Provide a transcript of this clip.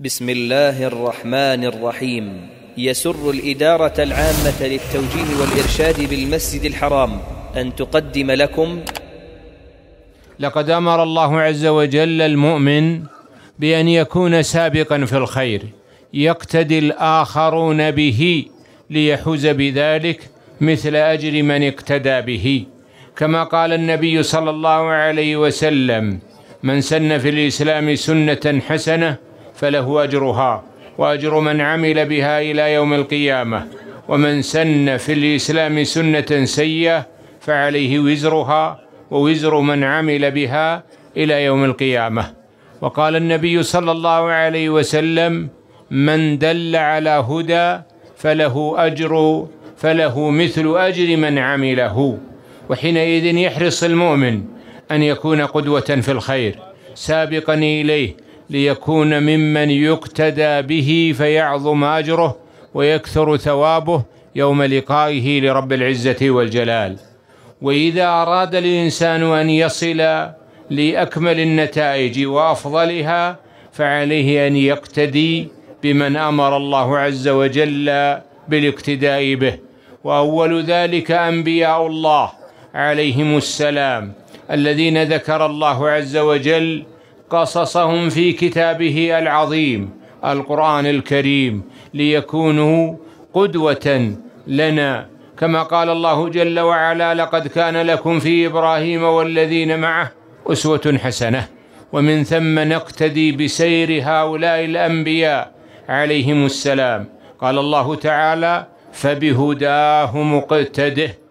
بسم الله الرحمن الرحيم يسر الإدارة العامة للتوجيه والإرشاد بالمسجد الحرام أن تقدم لكم لقد أمر الله عز وجل المؤمن بأن يكون سابقا في الخير يقتدي الآخرون به ليحوز بذلك مثل أجر من اقتدى به كما قال النبي صلى الله عليه وسلم من سن في الإسلام سنة حسنة فله أجرها وأجر من عمل بها إلى يوم القيامة ومن سن في الإسلام سنة سيئة فعليه وزرها ووزر من عمل بها إلى يوم القيامة وقال النبي صلى الله عليه وسلم من دل على هدى فله أجر فله مثل أجر من عمله وحينئذ يحرص المؤمن أن يكون قدوة في الخير سابقا إليه ليكون ممن يقتدى به فيعظم أجره ويكثر ثوابه يوم لقائه لرب العزة والجلال وإذا أراد الإنسان أن يصل لأكمل النتائج وأفضلها فعليه أن يقتدي بمن أمر الله عز وجل بالاقتداء به وأول ذلك أنبياء الله عليهم السلام الذين ذكر الله عز وجل قصصهم في كتابه العظيم القرآن الكريم ليكونوا قدوة لنا كما قال الله جل وعلا لقد كان لكم في إبراهيم والذين معه أسوة حسنة ومن ثم نقتدي بسير هؤلاء الأنبياء عليهم السلام قال الله تعالى فبهداه مقتده